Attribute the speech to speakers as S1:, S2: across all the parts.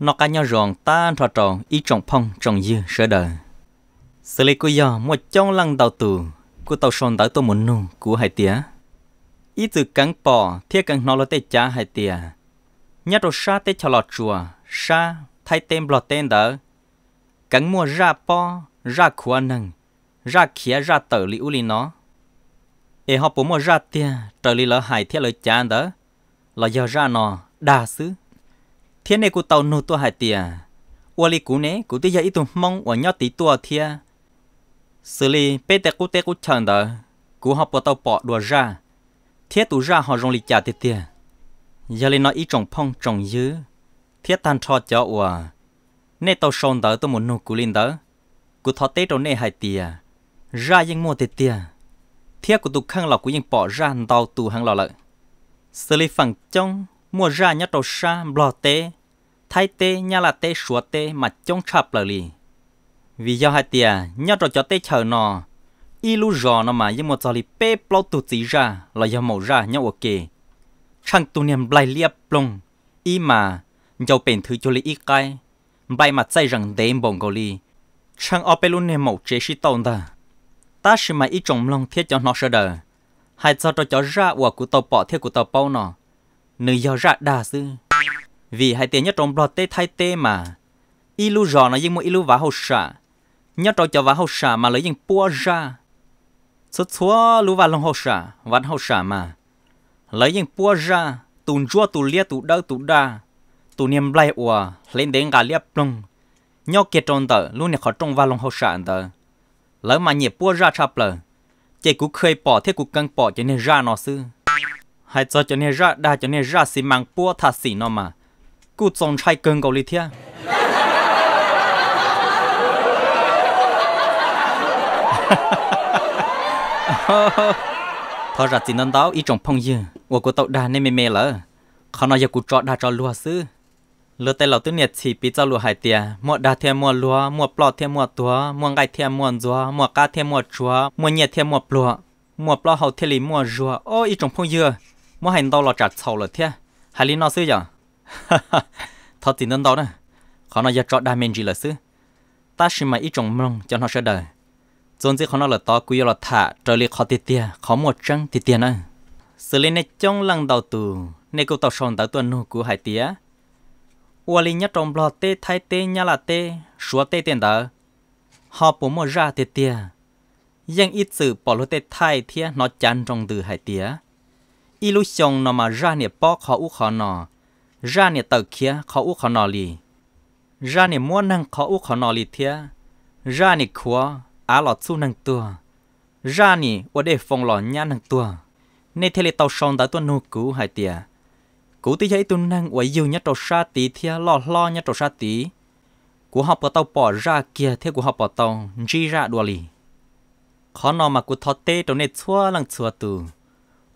S1: nó cả nhau ròn ta thọ tròn ý trọng phong trọng dư sợ đời xử lý của giờ một trong lăng đầu tù của tàu son tới tôi muốn nung của hai tía ý từ cắn bò thiết cắn nó là tế chá hai tía nhất đồ sa tế cho lọt chùa sa thay tên lọt tên đỡ cắn mua ra po ra khua nâng ra khía ra tờ li u li nó e họ bố mua ra tia tờ li lỡ hai thiết lỡ chán đỡ là giờ ra nó đa xứ thiên này cụ tàu nô tua hải tiề ua li cú nè cú tây giờ ít tụm mong ua nhót tí tua thia xử lý bê tê cụ tê cụ chần đó cụ học bộ tàu bỏ đùa ra thiết tụ ra họ rong lì chả tiệt tiệt giờ lên nói ít trồng phong trồng dứ thiết tan cho cho ua nè tàu sơn đó tôi muốn nô cụ linh đó cụ thọ tê trong nè hải tiề mua tiệt tiệt thiết cụ tụ khăn lọc cụ những bỏ ra tàu tụ hàng lọ lợ, xử lý phẳng trong mua ra nhát tàu xa bỏ tê thay tê nha là tê sủa tê mà chống chập lời lì vì do hai tia nhớ rồi cho tê chờ nó y lu rò nó mà nhưng một giờ lì pê plau tu tí ra là do mẫu ra nhau ok chẳng tu niệm blai liệp plong y mà dầu bền thứ cho lì y cái bài mà dây rằng đếm bồng gò lì chẳng ở bên luôn niệm mẫu chế sĩ tồn ta ta chỉ mà y trồng lòng thiết cho nó sợ đời hai giờ cho cho ra của cụ tàu bỏ thiết của tàu bao nó nơi do ra đa sư vì hai tiền nhất trong lọt tê thay tê mà ilu rõ nó nhưng một ilu vá hậu sả nhớ trò cho vá hậu sả mà lấy những bua ra sốt xóa lú vá lòng hậu sả ván hậu sả mà lấy những bua ra tùn chua tù lia tù đỡ tù đa tù niệm lại ủa lên đến gà lia plong nhau kia tròn tờ luôn này khó trông vá lòng hậu sả tờ lấy mà nhịp bua ra chập lờ chị cũng khơi bỏ thế cũng căng bỏ cho nên ra nó sư hai cho cho nên ra đa cho nên ra xi măng bua thà xỉ nó mà cú chọn trai cơn cầu lý thia thôi ra chỉ nên đó ý trọng phong dư của cô tàu đà nè mê mê lỡ khó nói giờ cô trọ đà cho lúa sư, lỡ tay lão tứ nhiệt chỉ bị cho lúa hải tiề mua đà thêm mua lúa mua plọ thêm mua túa mua gai thêm mua rúa mua cá thêm mua chúa mua nhiệt thêm mua plọ mua plọ hậu thêm lì mua rúa ô ý trọng phong dư mua hành đâu lọ chặt sầu lỡ thia hải lý nó xứ giờ thật thì nên đó, nè khó nó giờ trọ diamond gì là xứ ta chỉ mà ít trồng mong cho nó sẽ đời dồn dĩ khó nói là to quý là thả trở lại khó tiệt tiệt khó một trăng tiệt tiệt nè xử lý này trong lăng đầu tù này cô tàu sòn tới tuần nô của hải tía ua li nhất trong lò tê thay tê nhà là tê xóa tê tiền đó họ bố mò ra tiệt tiệt nhưng ít sự bỏ lô tê thay thia nó chán trong từ hải tía ít lúc xong nó mà ra nè bỏ khó u khó nó ra nè tờ kia khó u khó nò lì ra nè mua nâng khó u khó nò lì thia ra nè khóa á lọ chu nâng tua ra nè ở để phòng lọ nhá nâng tua nên thế là tàu sông đã tuân nô cú hai tia cú tí thấy tuân nâng ở yêu nhất tàu sa tí thia lọ lo nhất tàu sa tí cú học bỏ tàu bỏ ra kia thế cú học bỏ tàu chỉ ra đùa lì khó nò mà cú thọ tê trong này chua lăng chua từ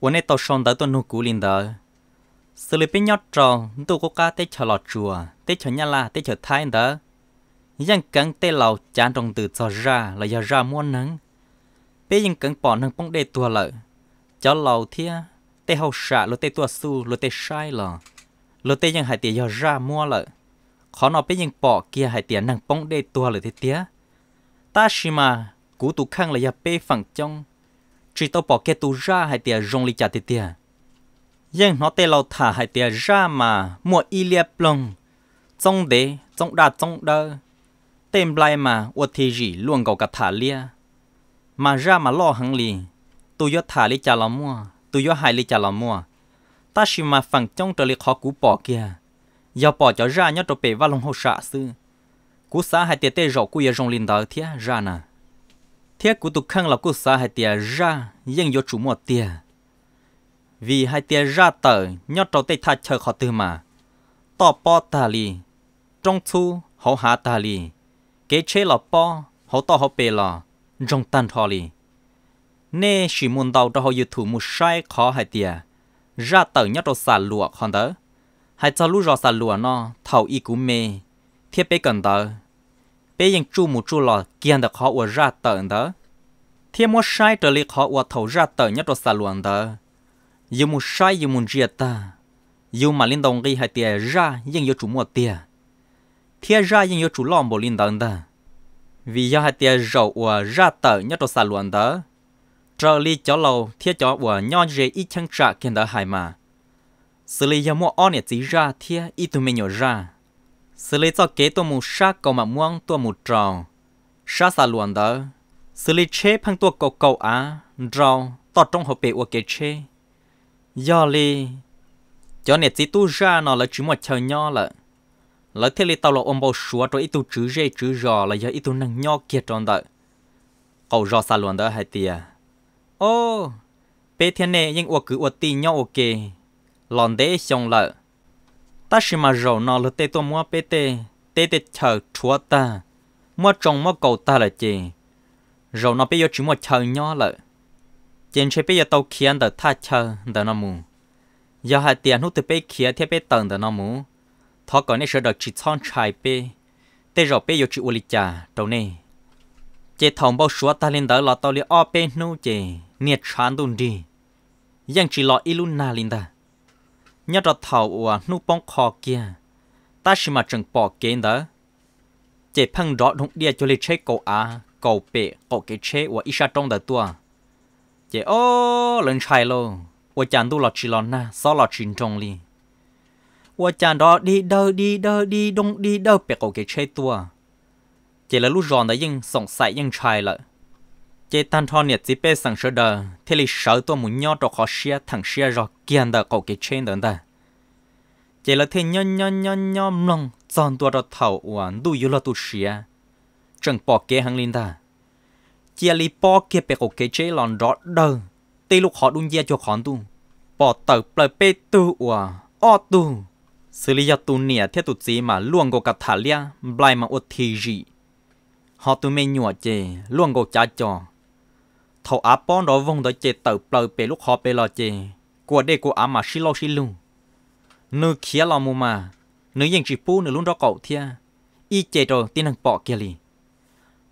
S1: ở này tàu sông đã tuân nô cú linh đời sự lý bên nhau trò tu có cá tết chờ lọ chùa tết chờ nhà là tết chờ thái đó dân cần tê lầu chán trong từ cho ra là giờ ra muôn nắng bây dân cần bỏ nắng bóng đề tua lợi cho lầu thia tê hậu xạ lô tê tua su lô tê sai lò lô tê dân hải tiền giờ ra mua lợi khó nó bây dân bỏ kia hải tiền nắng bóng đề tua lợi thế tía ta xì mà cú tụ khăn là giờ bê phẳng trong chỉ tao bỏ kia tụ ra hải tiền rong lì chả thế tía nhưng nó tê lâu thả hai tia ra mà mua y lia plong trong đế trong đa trong đơ tên lại mà ua thì gì luôn cầu cả thả lia mà ra mà lo hằng lì tôi yo thả li chả lo mua tôi yo hai li chả lo mua ta chỉ mà phẳng trong trở li khó cú bỏ kìa, giờ bỏ cho ra nhớ trộn bể và lông hồ sạ sư cú xã hai tia tê rổ cú giờ rong linh đờ thía ra nè thía cú tụ khăng là cú xã hai tia ra nhưng yo chủ mua tia vì hai tia ra tờ nhót trâu tay tha chờ khó tư mà tỏ po tà lì trong thu hậu hạ tà lì kế chế lọ po hậu to hậu bề lọ trong tan thò lì nê chỉ muốn đào cho hậu dự thủ một sai khó hai tia ra tờ nhót trâu xả lụa còn đỡ hai cho lũ rò xả lụa nó thầu y cú mê thiết bế cần đỡ bế ยัง chu một chu lọ kiên được khó ua ra tờ đỡ thiết mua sai trở lì khó ua thầu ra tờ nhót trâu xả lụa đỡ yêu mu sai yêu mu chia ta yêu mà linh đồng ghi hai tia ra nhưng yêu chủ mua tia tia ra nhưng yêu chủ lòng bộ linh đồng đó vì do hai tia rồi của ra tờ nhất đồ sa luận đó trở li chó lâu tia chó của nho dễ ít chăng trả kiến đỡ hại mà xử lý yêu mua on nhẹ chỉ ra tia ít tụi mình nhỏ ra xử lý cho kế tôi mu sa cầu mà muông tôi mu tròn sa xà luận đó xử lý chế phăng tôi cầu cầu á rau tọt trong hộp bể ủa kế chế do li cho nên chỉ tu ra nó là chỉ một chờ nho là là thế li tao là ôm bao số cho ít tu chữ dây chữ giò là do ít tu năng nho kia tròn đợi cậu giò xa luôn đó hay tiề à? ô bé thiên này nhưng uất cứ uất tì nho ok lòn đế xong là ta chỉ mà giò nó là tê tu mua bé tê tê tê chờ chúa ta mua trồng mua cầu ta là gì rồi nó bây giờ chỉ một chờ nho là trên chế bây giờ tàu kia đã tha chờ đỡ nó mù giờ hai tiền hút từ bây kia thì bây tầng đỡ nó mù thọ còn nên sửa đỡ chỉ son trái bây tê rồi bây giờ chỉ uli chả đầu này chế thằng bao số ta lên đỡ lọ tàu li o bên nô chế nhiệt chán đun đi ยัง chỉ lọ na lên đỡ nhớ đỡ thầu à nô bông kho kia ta chỉ mà chẳng bỏ kia đỡ chế phăng rõ đúng địa cho lấy chế cầu á cầu bể cầu cái chế ít isha trong đỡ tua chị ô lần trai lô ô chàng tu lọt chỉ lon na sau lọt chín trong li ô chàng đó đi đâu đi đâu đi đông đi đâu bẹt cổ cái chơi tua chị là lúc giòn đã nhưng sống sài nhưng trai lại chị tan thon nhiệt chỉ bé sang sơ đờ thế li sợ tua muốn nhau trọc khó xia thằng xia rồi kiên đờ cổ cái chơi đờ đờ chỉ là thế nhon nhon nhon nhon lòng tròn tua ra thầu uẩn du yếu là tu xia chẳng bỏ kế hàng linh ta chia li po kia pe ko ke che lon rõ đờ tê lúc họ đun dê cho khón tu bỏ tờ plei pe tu ua o tu xử lý tu nia thế tu gì mà luôn go cả thả lia blai mà út thì gì họ tu mê nhụa chê luôn go cha cho thầu á pon đó vong đó chê tờ plei pe lúc họ pe lo chê của đây của á mà xí lo xí lu nư khía lo mù mà nư dân chỉ pu nư luôn đó cậu thia y chê rồi tin hàng bỏ kia liền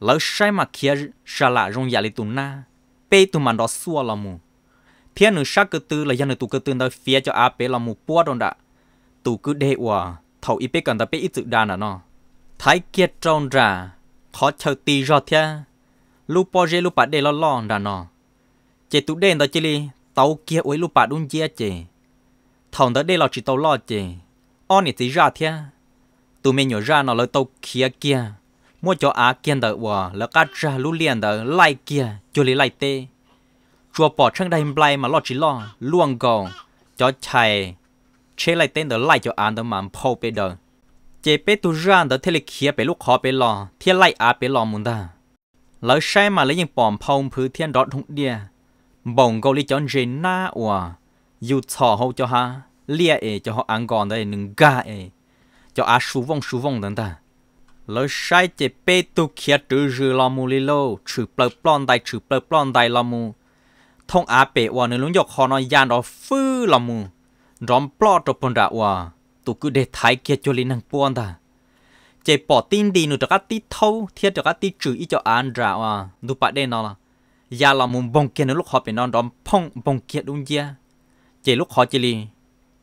S1: lỡ sai mà kia sa là rong giả li tụ na pe tụ mà nó xua là mù phía nửa sa cơ tư là dân nửa tụ cơ tư tới phía cho áp pe là mù bua đòn đã tụ cứ đe ủa thầu ít pe cần tới pe ít tự đa nè nó thái kia tròn ra khó chờ tì rõ thia lúc bỏ rê lúc bà đê lo lo đà nọ chế tụ đen đó chế li tàu kia ối lúc bà đun chia chế thòng đó đê lo chỉ tàu lo chế on thì ra thia tụ mình nhỏ ra nó lời tàu kia kia mua cho á kiên đợi vợ là cá tra lú liền đợi lại kia cho lấy lại tê chùa bỏ trăng đầy blay mà lo chỉ lo luồng gò cho chạy chế lại tên đợi lại cho án đợi mà phô bê đợi chế bê tu ra đợi thế lịch kia bê lúc khó bê lo thiên lại á bê lo muốn ta lỡ sai mà lấy những bòm phong phứ thiên đó hụt đia bồng gò lý cho dê na ủa dù thọ hậu cho ha lia ê cho họ ăn gòn đây nừng ga ê cho á sú vong sú vong đằng ta lo sai chế bê tu kia trừ rừ lo mù lì lô trừ bờ plon đại trừ bờ plon đại lo mù thông á bê, wa nên lúng dọc họ nói gian đó phư lo mù rõm plot cho pon ra wa tu cứ để thái kia cho lì năng pon ta chế bỏ tin đi nữa cho các tí thâu thiết cho các tí trừ ý cho an ra wa nụ bạn đây nó là ya lo mù bông kia nữa lúc họ bị non rõm phong bông kia đúng chưa chế lúc họ chế lì,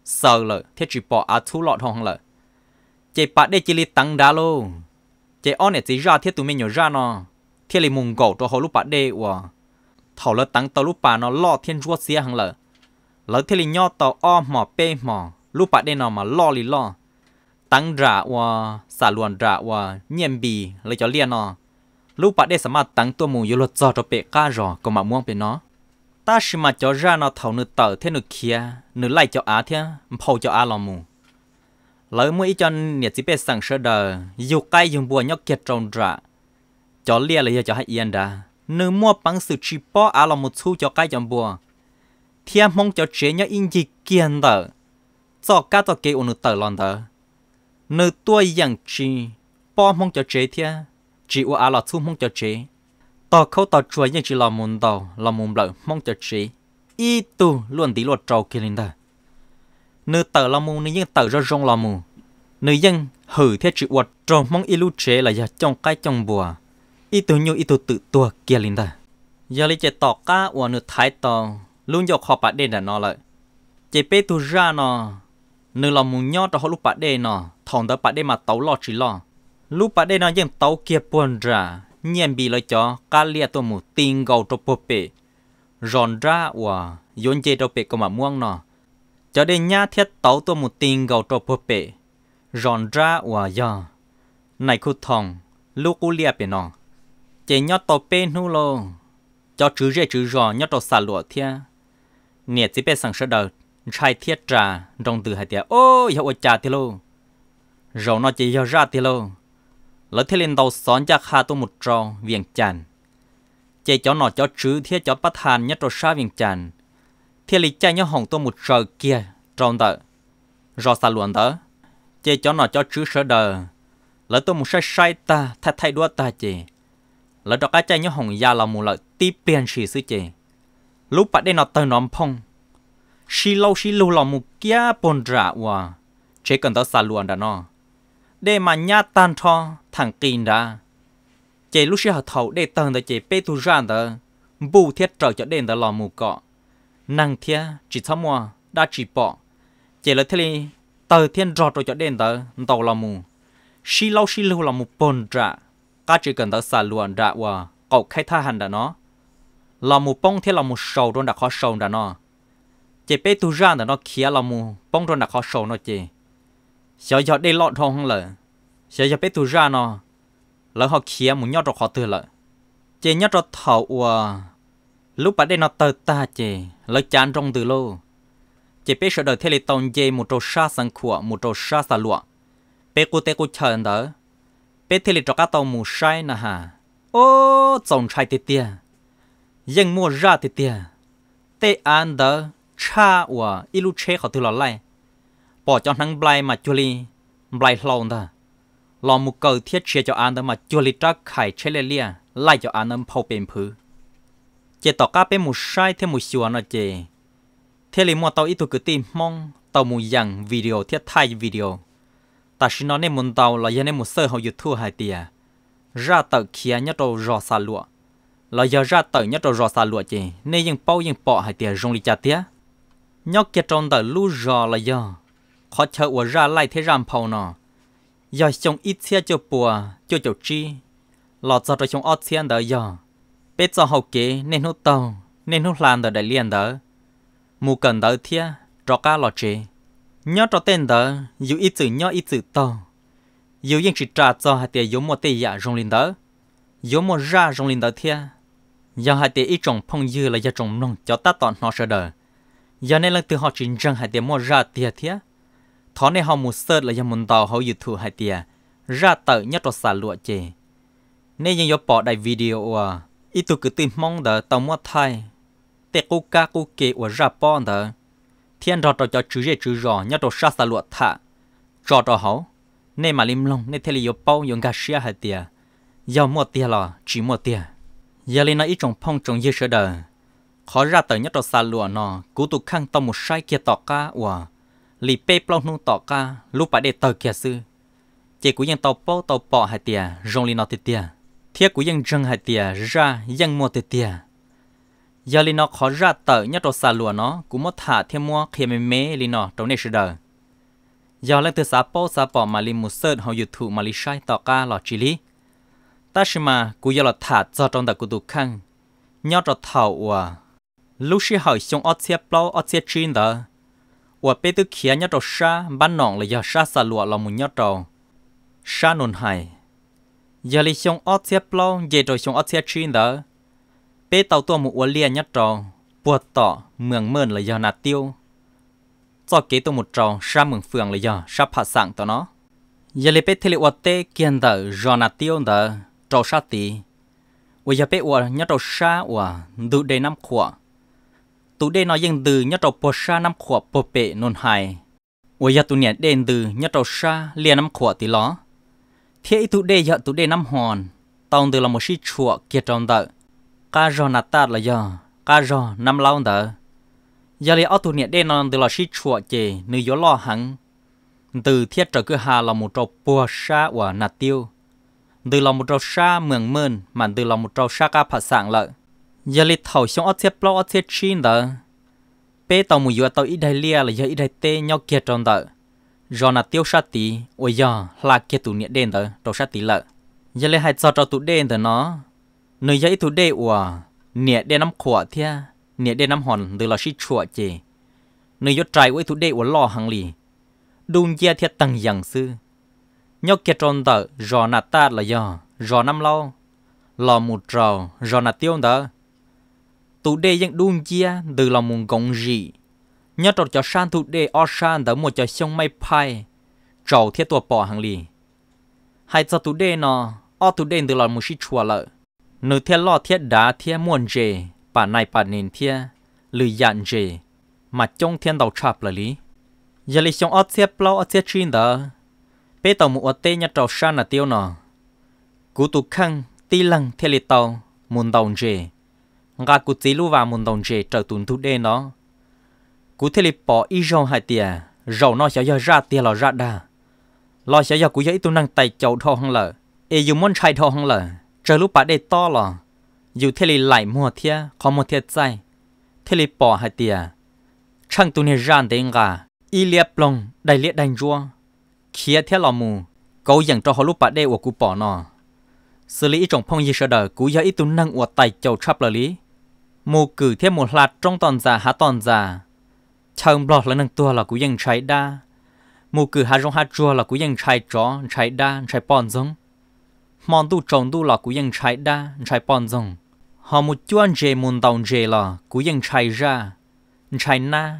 S1: sờ lợi thiết chỉ bỏ á thu lọt hong lợi chế bạn đây chỉ lì tăng đá luôn chế on này chỉ ra thiết tụi mình nhớ ra nó thiết lì mùng gầu cho họ lúc bà đê wa thầu là tăng tàu lúc bà nó lo thiên ruột xía hằng lỡ lợ thiết lì nho tàu o mò p mò lúc bà đê nó mà lo lì lo tăng ra wa xả luồn ra wa nhiệm bì lấy cho liền nó lúc bà đê mà tăng tua mù yếu luật do cho bệ ca rò còn mà muông bệ nó ta xí mà cho ra nó thầu nửa tờ thế nửa kia nửa lại cho á thế phâu cho á lò mù lỡ mỗi cho nhiệt chỉ biết sẵn sơ đờ dù cái dùng bùa nhóc kiệt trồng ra cho lia là cho hai yên đã nếu mua bằng sự chỉ bỏ à là một cho cái dòng bùa thiên mong cho chế nhóc in gì kiên tờ cho cá cho kế ổn tờ lon tờ nếu tôi dạng chỉ bỏ mong cho chế thiên chỉ ủa à là xu mong cho chế tờ khâu tờ chuối như chỉ là môn tàu là môn lợ mong cho chế ít tu luôn tí luật trâu kia lên nữ tờ lo mù nữ dân tờ ra rong lo mù nữ dân hử theo chữ vật trong mong ilu chế là giờ trong cái trong bùa ít tu nhu ít tu tự tua kia linh ta giờ lấy chế tọ cá và nữ thái tọ luôn cho họ bắt đen đã nó lại chế bê tu ra nó nữ lo mù nhót cho họ lúc bắt đen nó thằng tới bắt đen mà tàu lo chỉ lo lúc bắt đen nó dân tàu kia buồn ra nhiên bị lo cho cá lia tôi mù tin gạo cho bố bể ròn ra và yốn chế cho bể có mà muông nó cho đến nhà thiết tàu tôi một tin gạo trộp bộ bệ, ròn ra và giờ. Này khu thòng, lúc cú lia bên nọ, chế nhó tàu bê nu lô, cho chữ rê chữ rò nhó tàu xả lụa thia. Nhiệt chỉ bê sẵn sơ đợt, chạy thiết trà, đồng từ hai tia, ô, yếu trà thì lô. Rồi nó chỉ yếu ra thì lô. Lỡ thế lên tàu xón chắc hà tôi một trò, viền chàn. Chế cho nọ cho chữ thiết cho bắt hàn nhó tàu xa viền chàn thì lì cha nhớ hồng tôi một trời kia trong tờ do xa luận tớ chê cho nó cho chứ sợ đờ lỡ tôi một sai sai ta thay thay đua ta chê lỡ đó cá cha nhớ hồng già là một lợi ti tiền xì sư chê lúc bắt đây nó tờ nó phong xì lâu xì lâu là một kia bồn rạ hòa chế cần tớ xa luận đã nó để mà nhá tàn cho thằng kinh đã chế lúc xì hợp thầu để tờ tớ chế bê tu ra tớ bù thiết trở cho đến tớ lò mù cọ năng thia chỉ thấm mua đã chỉ bỏ chỉ là thế này tờ thiên rọt rồi cho đến tờ tàu là mù xí lâu xí lâu là một bồn trả các chỉ cần tờ xả luôn trả qua cậu khai tha hành đã nó là một bông thế là một sầu rồi đã khó sầu đã nó chỉ bé tu ra đã nó kia là một bông rồi đã khó sầu nó chỉ sợ giờ đây lọt không lợ sợ giờ bé tu ra nó lỡ họ kia muốn nhót rồi khó từ lợ chỉ nhót rồi thầu và ลูกปัดได้นอเตอร์ตาเจลกจานรงดือโล เจเปชดเทเลตองเจมุตโตชาสังขวมุตโตชาสลวะเปกุเตกุเชนเดอเปเทเลจกาตองมุชายนะฮะโอ้จงชายติเตียยังมัวราติเตีย เตอันเดอชาวะอิลูเชขอตุลไล่ปอดจังนังไบมาจุลีไบลองเดอลองมุเกอเทียเชียจาออันเดอมาจุลิตรักไข่เชลเลียไล่จาออันนั้นเผาเป็นผือ chế tỏ cá bé mù sai thêm mù xua nó chế thế là mua tàu ít thuộc cứ tìm mong tàu mù dặn video thiết thay video ta xin nói nên muốn tàu là giờ nên một sơ hậu dụ thua hai tia ra tàu kia nhất đầu rò xa lụa là giờ ra tàu nhất đầu rò xa lụa chế nên những bao những bọ hai tia rong đi chả tia nhóc kia trong tàu lú rò là giờ khó chờ của ra lại thế ram phao nọ giờ trong ít xe cho bùa cho chậu chi lọt ra trong ót xe đỡ giờ bé giờ học kế nên hút tàu nên hút làm đó đại liên đó mù cần đó thia trọ cá lọ chế nhớ trọ tên đó dù ít chữ nhớ ít chữ to dù yên chỉ trả cho hai tiền giống một tiền giả rong lên đó giống một ra rong liền đó thia giờ hai tiền ít trồng phong dư là giờ trồng nông cho ta tọt nó sợ đời giờ nên là từ họ chính rằng hai tiền mua ra tiền thia thọ này họ mù sơ là giờ muốn tàu họ dự thụ hai tiền ra tờ nhớ trọ xả lụa chế nên giờ bỏ đại video à ít tụ cứ tìm mong đỡ tàu mua thay tệ cô ca cô kê ở Japan đỡ thiên rõ cho chữ dễ chữ rõ nhớ đồ sa sa lụa thả rõ đó hậu nên mà lim long nên thề là bao nhiêu gà xia hai tiền yao mua tiền lo, chỉ mua tiền giờ lên nói ít trồng phong trồng dưa sơ đờ khó ra tới nhất đồ sa lụa nọ, cú tụ khăng tàu một sai kia tọ ca ủa lì pê plong nung tọ ca lúc bà để tờ kia sư chỉ cú yên tàu bao tàu bọ hai tiền rong lên nó tiền thiết của dân dân hai tia ra dân mua tiền. tia giờ li nó khó ra tờ nhất đồ xà lụa nó cũng mất thả thêm mua khiêm mê mê li nó trong này sự đời giờ lên từ xã po xã bỏ mà li một sơn họ dụ thụ mà li sai tỏ ca lọ chỉ lý ta xem mà cú giờ là thả cho trong đặc của tụ khăn nhớ cho thảo ủa lúc khi hỏi xong ót xe plau ót xe chín đó ủa bé tư khía nhớ cho xa ban nòng là giờ xa xà lụa là một nhớ cho xa nôn hải giờ li xong ót xếp lâu về rồi xong ót xếp chuyên đó bé tàu tua một uốn lia nhất tròn buộc tỏ mường mờn là giờ nạt tiêu cho kế tôi một tròn ra mường phường là giờ sắp hạ sẵn tao nó giờ li bé thề uất tê kiên đỡ giờ nạt tiêu đó trò sát tí bây giờ bé uất nhất tròn sa uất đủ đầy năm khỏa tụ đê nói riêng từ nhất tròn bò sa năm khỏa bò bể nôn hài bây giờ tụ nè đền từ nhất tròn sa liền năm khỏa tí ló thế tụ đề giờ tụ đề năm hòn tông từ là một sĩ chùa kia trong tờ cá rò nát ta là giờ cá rò năm lâu tờ giờ lấy ở tụ niệm đề non từ là sĩ chùa chè nữ gió lo hẳn từ thiết trở cứ hà là một trâu bùa sa và nạt tiêu từ là một trâu sa mường mơn mà từ là một trâu sa ca phạt sản lợi giờ lấy thầu xuống ở thiết lo ở thiết chin tờ bé tàu mùi vừa tàu ít đại lia là giờ ít đại tê nhau kia trong tờ rồi là tiêu sát tí ôi giờ là kia tụ niệm đen tờ đầu sát tí lợ giờ lấy hai cho cho tụ đen tờ nó nơi giấy tụ đen ủa niệm đen năm khỏa thia niệm đen năm hòn từ là sĩ chùa chè nơi giót trái ôi tụ đen ủa lo hàng lì đun gia thiệt tăng giằng sư nhóc kia tròn tờ rồi là ta là giờ rồi năm lâu lò một trầu rồi là tiêu tờ tụ đen vẫn đun gia từ là muốn gọng gì nhớ trò cho san thủ đề o san đã một trò sông may phai trầu thiết tuột bỏ hàng lì hai trò thủ đề nó o thủ đề từ lò một sĩ chùa lợ nửa thiết lo thiết đá thiết muôn dề bà này bà nền thiết lười dạn dề mà trong thiên đầu chạp là lý giờ lý sông o thiết plau o thiết chín đó bé tàu một tê nhớ trò san là tiêu nó cú tụ khăng ti lăng thiết lì tàu muôn đồng dề ngà cú tí lu và muôn đồng dề trở tùn thủ đề nó cú thế lịch bỏ y rau hai tiề, rau nó sẽ giờ ra tiề là ra đa lo sẽ giờ cú giấy tu năng tài chậu thô hăng lợ e dù muốn chai thô hăng lợ chờ lúc bà đây to lò dù thế lịch lại mua thia khó mua thia trai thế lịch bỏ hai tiề, chẳng tu nên ra đến gà y liệp lòng đầy liệt đánh rua kia thế lò mù cậu dành cho họ lúc bà đây của cú bỏ nó xử lý trong phong gì sơ đời cú giấy tu năng của tài chậu chắp lờ lý mù cử thêm một lạt trong toàn già há toàn già chồng bỏ lên nâng tua là cũng dành trái đa mù cử hà rong hà chua là cũng dành trái chó trái đa trái bòn giống mòn tu trồng tu là cũng dành trái đa trái bòn giống họ một chuan dê môn tàu dê là cũng dành trái ra trái na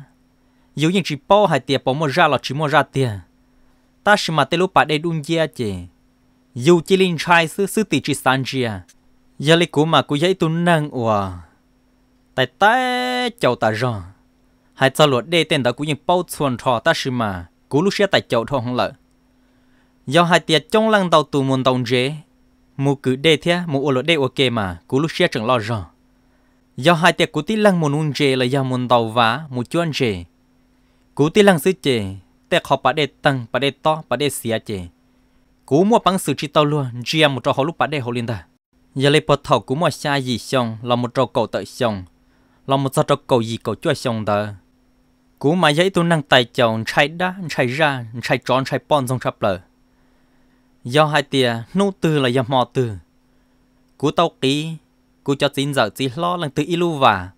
S1: dấu những chỉ bao hai tiệp bỏ mua ra là chỉ mua ra tiệp ta chỉ mà tê lúc bà đây đun dê chứ dù chỉ linh trái sư sư tỷ chỉ giờ lấy cú mà cú dễ tu năng ủa tại ta chầu ta rồi hai cho lột đê tên đã cũng những bao chuẩn trò ta xí mà cú lúc xe tại chậu thọ không lợ do hai tiệt trong lăng tàu tù môn tàu dễ mù cử đê thế mù ô luật đê ok mà cú lúc xe chẳng lo rõ do hai tiệt cú tí lăng môn un dễ là do môn tàu vá mù chuan dễ cú tí lăng sư chế tẹt họ bà đê tăng bà đê to bà đê xía chế cú mua bằng sự chỉ tàu luôn dễ một trò họ lúc bà đê họ liên ta giờ lấy bọt thầu cú mua xa gì xong là một trò cầu tự xong là một trò cầu gì cầu chua xong đó cú mà giấy tu năng tài chồng chạy đá chạy ra chạy tròn chạy pon trong chập lờ do hai tia nô tư là do mò tư cú tàu ký cú cho tin giờ chỉ lo lần từ ilu và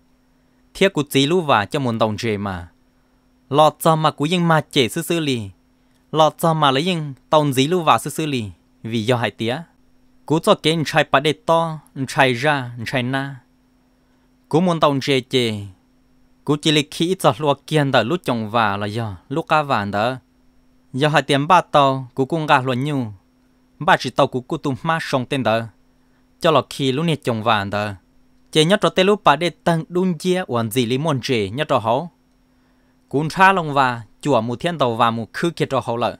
S1: thiết cú chỉ lu và cho muốn đồng chế mà lo cho mà cú nhưng mà chế sư sư lì lo cho mà lấy nhưng tàu dí lu và sư sư lì vì do hai tia cú cho kiến chạy bà để to chạy ra chạy na cú muốn đồng chế chế cú chỉ lịch khi cho lúa kiên đã lúc trồng và là giờ lúc cá vàng đỡ giờ hai tiền ba tàu cú cũng gà luôn nhu ba chỉ tàu cú cú tụm má sông tên đỡ cho lọ khi lúc này trồng vàng đỡ chỉ nhớ cho tên lúc bà để tăng đun chia hoàn gì lý môn chỉ nhớ cho hậu cú tra lòng và chùa mù thiên tàu và mù khứ kia cho hậu lợi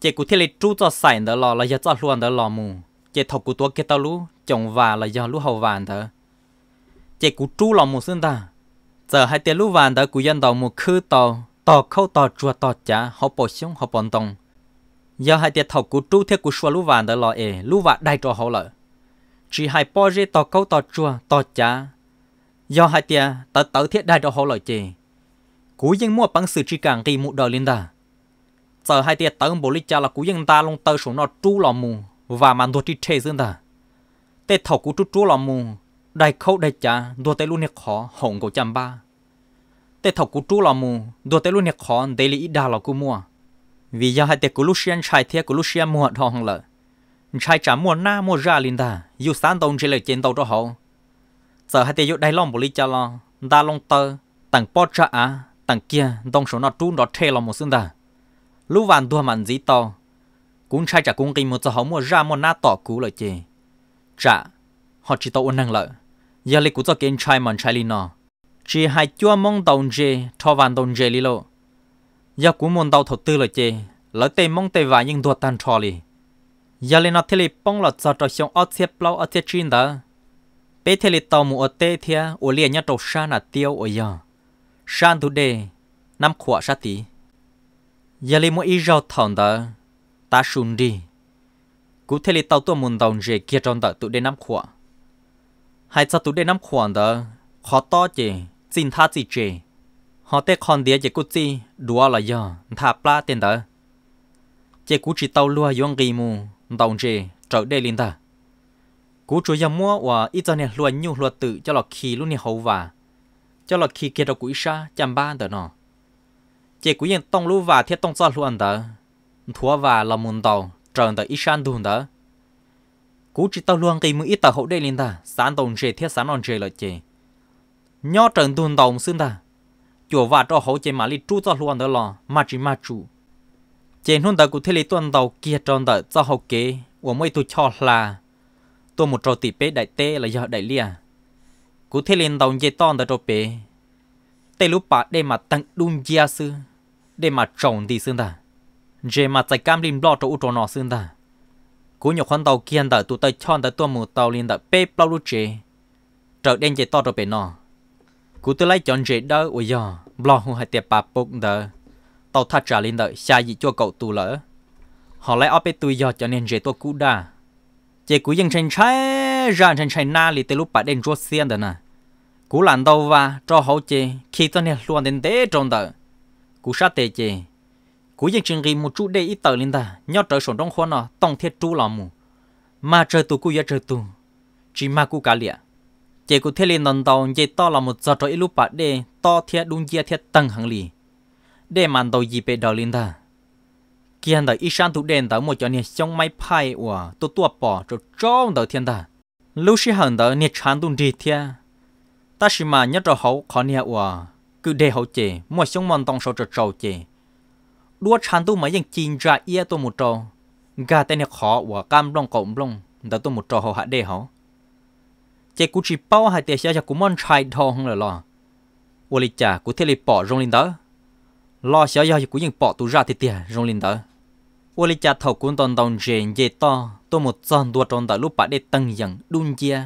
S1: chỉ cú thiên lịch chú cho sài đỡ lò là giờ cho luôn đỡ lò mù chỉ thọc cú tua kia tàu lú trồng và là giờ lú hậu vàng đỡ chỉ cú chú lò mù xương ta giờ hai tiền lúc vàng đã cú dân đầu một khứ tàu tàu khâu tàu chùa tàu chả họ bỏ xuống họ bòn tông giờ hai tiền thầu cú trú theo cú xua lúc vàng đã lo ề lúc vàng đại cho họ lợi chỉ hai bỏ rê tàu khâu tàu chùa tàu chả giờ hai tiền tớ tớ thiết đại cho họ lợi chì cú dân mua bằng sự chỉ càng kỳ một đời lên đà giờ hai tiền tớ bố lý cha là cú dân ta luôn tớ xuống nó trú lò mù và mà tôi chỉ chê dân đà tết thầu cú trú trú lò mù đại khâu đại cha đua tới luôn nè khó hồng cổ chăm ba tê thọc cú chú lò mù đua tới luôn nè khó để lý đa lò cú mua vì giờ hai tê cú lúc xuyên trai thiệt cú lúc xuyên mua thọ hồng lợ trai trả mua na mua ra liền ta dù sáng tông chỉ lời trên tàu cho hậu giờ hai tê dụ đại long bồ lý cha lo đa long tơ tặng po cha á tặng kia đông số nó trú nó thê lò một xương ta lúc vạn đua mạnh dí to cũng trai trả cũng kinh một giờ hậu mua ra mua na tỏ cú lời chê trả họ chỉ tàu năng lợi giờ lấy cú cho kiến trai mòn trai lino chỉ hai chua mong tàu dê thọ vàng tàu dê li lộ giờ cú mong tàu thầu tư lợi chê lỡ tê mong tê vài nhưng đua tan trò lì. giờ lấy nó thế li bông lọt cho trò xong ớt xếp lâu ớt xếp chín đó bé thế li tàu mù ớt tê thia ổ liền nhá trầu sa nà tiêu ổ giờ san thủ đề năm khỏa sa tí giờ lấy mỗi ý rau thòng đó ta sùn đi cú thế li tàu tua mùng tàu dê kia trong tàu tụ đề năm khỏa hai sao tụi đây nắm khoản đó khó to chứ xin tha gì chứ họ tê con đĩa chỉ cú chi đùa là giờ thà pla tiền đó chỉ cú chỉ tàu lúa yong gì mù đồng chứ trở đây liền ta cú chú giờ mua và ít cho nên lúa nhu lúa tự cho lọ khi luôn này hậu và cho lọ khi kia đó cú sa chăm ba đó nọ chỉ cú yên tông lúa và thiết tông sao luôn đó thua và là muốn tàu trở đó ít san đùn đó cú chỉ tao luôn cái mừng ít tao hậu đây liền ta sáng tông chơi thiết sáng non chơi lợi chơi nhớ trần tuần tông xưng ta chùa và cho hậu chơi mà li chú cho luôn đó lo mà chỉ mà chú chơi hôm đó cụ thế li tuần tàu kia tròn đợi cho hậu kế của mấy tôi cho là tôi một trò tỷ bé đại tê là giờ đại lia cụ thế liền tàu chơi to đợi trò bé tê lúc bà đây mà tăng đun gia sư đây mà trồng thì xưng ta chơi mà chạy cam lim lo cho u trò nọ xưng ta cú nhổ khoan tàu kia đợi tụi tay chọn đợi tụi mù tàu liền đợi bê bao lú chê trở đen chạy to rồi bể nọ cú tôi lấy chọn dễ đỡ ôi giờ lo hù hai tiệp bà bốc đỡ tàu thắt trả liền đợi xa gì cho cậu tù lỡ họ lấy ốp bê tụi giờ cho nên dễ tôi cú đà chế cú dân tranh trái ra tranh trái na lì tê lúc bà đen rốt xiên đờ nè cú làm đâu và cho hậu chế khi tôi nè luôn đến tế trong đợi cú sát tê chế cú yên chừng gì một chút để ít tờ lên ta nhau trở sổn đông khoan nó tông thiết chú lò mù mà trời tù cú ya trời tù chỉ mà cú cả lịa chỉ cú thiết lên đòn đầu, dây to là một giờ trời lúc bạc đê to thiết đun dây thiết tăng hàng lì đê màn tàu gì bề đờ lên ta khi kiên ta ít sáng thủ đèn tàu một chỗ này trong mai phai của tụ tua bỏ cho trông đầu thiên ta lúc xí hàng tàu nhiệt chán đun đi thiết ta xí mà nhớ rồi hậu khó nia của cứ đê hậu chế mua xong mòn tông số cho trâu chế đua chăn tu mấy dạng chín ra ia tôi một trò gà tên này khó và cam long cộng long đã tôi một trò họ hạ đề họ cú chỉ bao hai tiền xe cho cú mòn trai thong là lo ô lì chả cú thế lì bỏ rong linh đó lo xe cho cú những bỏ tu ra tiền rong linh đó ô lì chả thầu cún toàn đồng chuyện dễ to tôi một giòn đua tròn tại lúc bà để tăng dần đun chia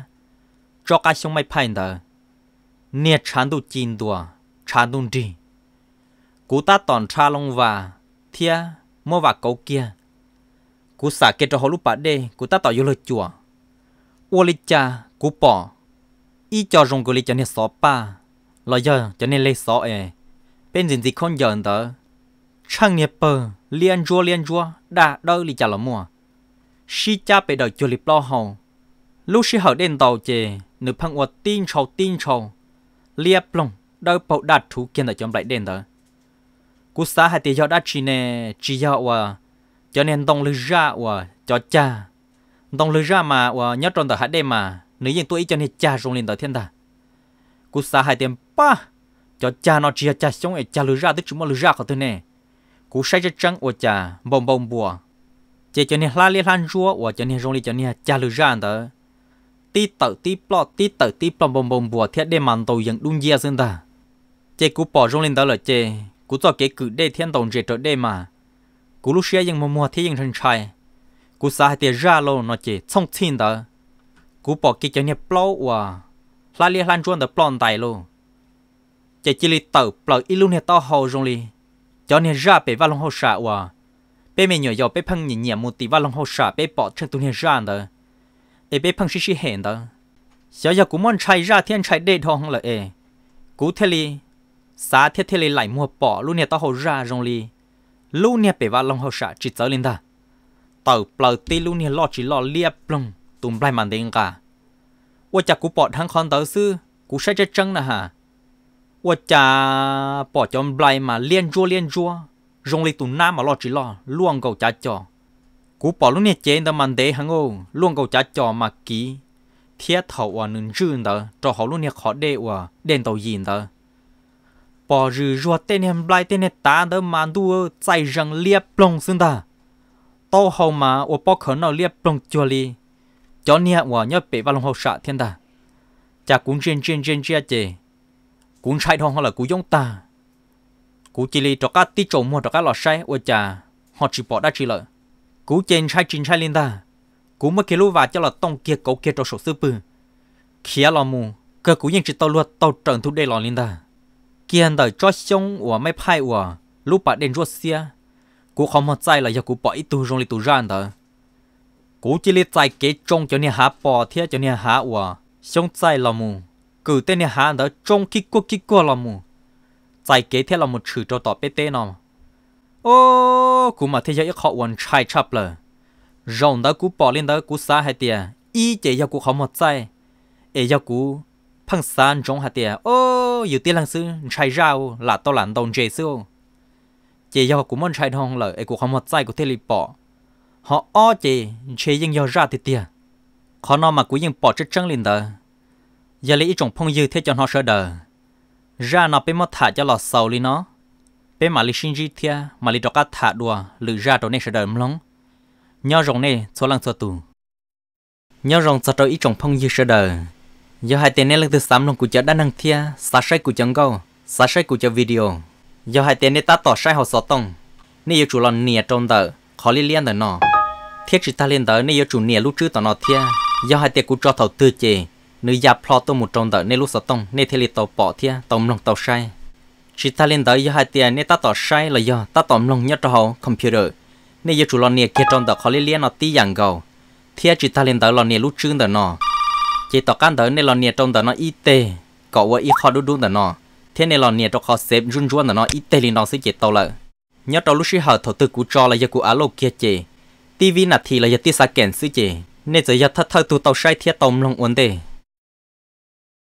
S1: cho cái xong mai phải đó nè chán tu chín đua chán tu đi cú ta toàn cha long và thia mua và cầu kia cú xả kia cho họ lúc bà đây, cú ta tạo vô lời chùa u lý cha cú bỏ y cho rong gửi cho nên xó ba lo giờ cho nên lấy xó e bên gì gì con giờ nữa, chẳng nhẹ bờ liên chùa liên chùa, đã đâu lý cha là mua si cha bị đợi chùa lịp lo hầu lúc si hở đen tàu chè nửa phăng quạt tin trầu tin trầu liệp lòng đôi bộ đạt thú kiên ở trong lại đen tớ cú xã hai tiền cho đã chỉ nè chỉ cho và cho nên tông lư ra và cho cha tông lư ra mà và nhớ trong tờ hạt đêm mà nếu như tôi cho nên cha xuống lên tờ thiên đà cú xã hai tiền ba cho cha nó chỉ cha xuống ấy cha lư ra tức chúng mà lư ra của tôi nè cú sai cho trắng và cha bông bông bùa chỉ cho nên la liên lan rúa và cho nên rung lên cho nên cha lư ra đó tít tờ tít plot tít tờ tít plom bông bông bùa thiết đêm mà tôi vẫn đúng dè xin ta chỉ cú bỏ rung lên tờ là chỉ cú cho kế cử đây thiên đồng dệt trở đây mà cú lúc xưa ยัง mua mua thiên nhân trai cú xa hai ra lô nó chỉ xong thiên đó cú bỏ cái cho nhẹ lâu à la li lan chuan được plon tài lô chỉ chỉ li tờ plau ilu nhẹ to hồ rong li cho nhẹ ra bể vào lòng hồ sạ à bể mình nhỏ nhỏ bể phăng nhẹ nhẹ một tí vào lòng hồ sạ bể bỏ chân tu nhẹ ra đó ai bể phăng xí xí hẹn đó giờ giờ cú muốn trai ra thiên trai đây thong là ai, cú thề li sa thiết thiết lại mua bỏ lũ nè tao hồ ra rong li lũ nè bị vào lòng hồ sạ chỉ tới lên ta tàu bờ ti lũ nè lo chỉ lo liệp lòng tụm lại màn đen cả ua chả cú bỏ thằng con tớ sư cú sẽ chết chân nè hả ua bỏ cho lại mà liên chua liên chua rong li tùm nam mà lo chỉ lo luôn cầu chả trò cú bỏ lúc nè chế tao màn đen hăng ô luôn cầu chả trò mà kỹ thiết thầu à nương chื่n tớ cho họ lúc nè khó đê à đen tàu gì tớ bỏ rử rùa tên em lại tên ta đỡ mà đua chạy rằng liệp plong xưng ta tô hầu mà ô bỏ khẩn nào liệp plong chua li cho nia ô nhớ bể vào lòng hậu sạ thiên ta chả cũng trên trên trên chia chề cũng sai thong là cũng giống ta cũng chỉ li cho cá tí trộn mua cho cá lọ sai ô chả họ chỉ bỏ đã chỉ lợi cũng trên sai trên sai linh ta cũng mất kia lúa và cho là tông kia cậu kia cho sổ sư bự kia lò mù cơ cũng ยัง chỉ tao luật tao trần thu đây lò linh ta kiên đời cho xong của mấy phai của lúc bạn đến Russia cú không một chạy là do cú bỏ ít tu rong li tu ran đó cú chỉ li chạy kế trong cho nên hạ bỏ thế cho nên hạ của xong chạy là mù cử tên nên hạ đó trong kí cua kí cua là mù chạy kế thế là một chữ cho tỏ bê tê nào ô cú mà thế giới khó quần trai chập lờ rồng đó cú bỏ lên đó cú xa hai tia ý chỉ do cú không một chạy ế do cú phăng san trong hạt tiền ô oh, dù tiền lăng sư chạy rau là to lặn đồng chế sư chế do của môn chạy đồng lợi ấy của không một sai của thế bỏ họ o chế chế nhưng do ra thì tiền khó nó mà cũng nhưng bỏ chất trắng liền đời giờ lấy trong phong dư thế cho họ sợ đời ra nó bên mất thả cho lọt sầu li nó bên mà lịch sinh di thia mà lịch đọc cả thả đùa lử ra đồ này sợ đời lắm nhau rồng này số lăng số tù nhau rồng sợ trời ít trong phong dư sợ đời giờ hai tên này là từ sắm lòng của chợ đã năng thia xa sai của cháu câu xa sai của chợ video giờ hai tên này ta tỏ sai họ sọ tông nên giờ chủ lòng nìa trong tờ khó liên liên tờ nọ. thiết chỉ ta liên tờ nên giờ chủ nìa lúc trước tờ nọ thia giờ hai tên của cho thầu tư chế, nữ già plot tôi một trong tờ nên lúc sọ tông nên thế liệt tàu bỏ thia tổng lòng tàu sai chỉ ta liên tờ giờ hai tên này ta tỏ sai là giờ ta tổng lòng nhất cho họ computer nên giờ chủ lòng nìa kia trong tờ khó liên liên nó tí yàng gầu thiết chỉ ta liên tờ lòng nìa lúc trước tờ nọ chỉ tỏ căn tới nên là nhiệt trong đó nó ít tê cậu vợ ít khó đun đun đó nó thế nên là nhiệt trong khó xếp run run đó nó ít tê liền đòn sẽ chỉ tàu lợ nhớ trong lúc xí hở thổ tư cú cho là giờ cú alo kia chị tivi nạt thì là giờ tia sạc kèn sư chị nên giờ giờ thất thơ tụ tàu sai thiết tàu lòng uốn tê